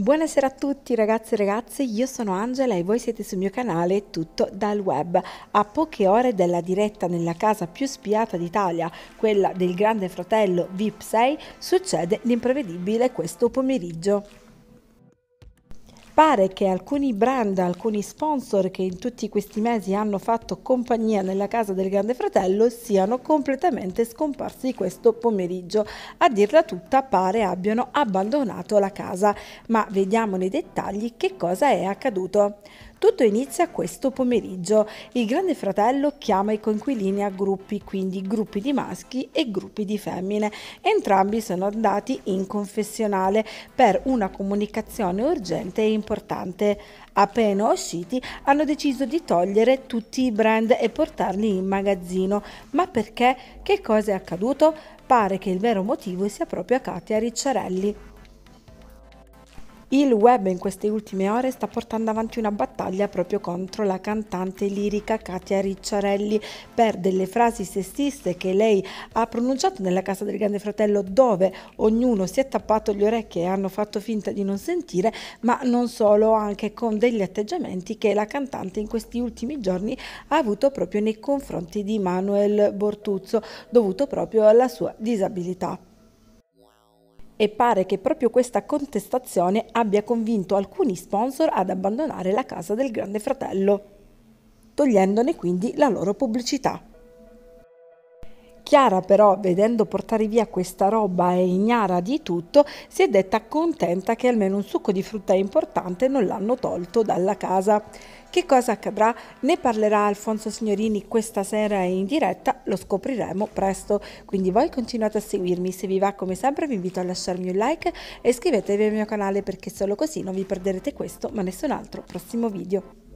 Buonasera a tutti ragazzi e ragazze, io sono Angela e voi siete sul mio canale Tutto dal Web. A poche ore dalla diretta nella casa più spiata d'Italia, quella del grande fratello VIP 6, succede l'imprevedibile questo pomeriggio pare che alcuni brand, alcuni sponsor che in tutti questi mesi hanno fatto compagnia nella casa del Grande Fratello siano completamente scomparsi questo pomeriggio. A dirla tutta pare abbiano abbandonato la casa, ma vediamo nei dettagli che cosa è accaduto. Tutto inizia questo pomeriggio. Il Grande Fratello chiama i coinquilini a gruppi, quindi gruppi di maschi e gruppi di femmine. Entrambi sono andati in confessionale per una comunicazione urgente e importante. Appena usciti hanno deciso di togliere tutti i brand e portarli in magazzino. Ma perché? Che cosa è accaduto? Pare che il vero motivo sia proprio Katia Ricciarelli. Il web in queste ultime ore sta portando avanti una battaglia proprio contro la cantante lirica Katia Ricciarelli per delle frasi sessiste che lei ha pronunciato nella casa del Grande Fratello dove ognuno si è tappato gli orecchie e hanno fatto finta di non sentire, ma non solo, anche con degli atteggiamenti che la cantante in questi ultimi giorni ha avuto proprio nei confronti di Manuel Bortuzzo, dovuto proprio alla sua disabilità e pare che proprio questa contestazione abbia convinto alcuni sponsor ad abbandonare la casa del Grande Fratello, togliendone quindi la loro pubblicità. Chiara però, vedendo portare via questa roba e ignara di tutto, si è detta contenta che almeno un succo di frutta importante non l'hanno tolto dalla casa. Che cosa accadrà? Ne parlerà Alfonso Signorini questa sera in diretta, lo scopriremo presto. Quindi voi continuate a seguirmi, se vi va come sempre vi invito a lasciarmi un like e iscrivetevi al mio canale perché solo così non vi perderete questo ma nessun altro prossimo video.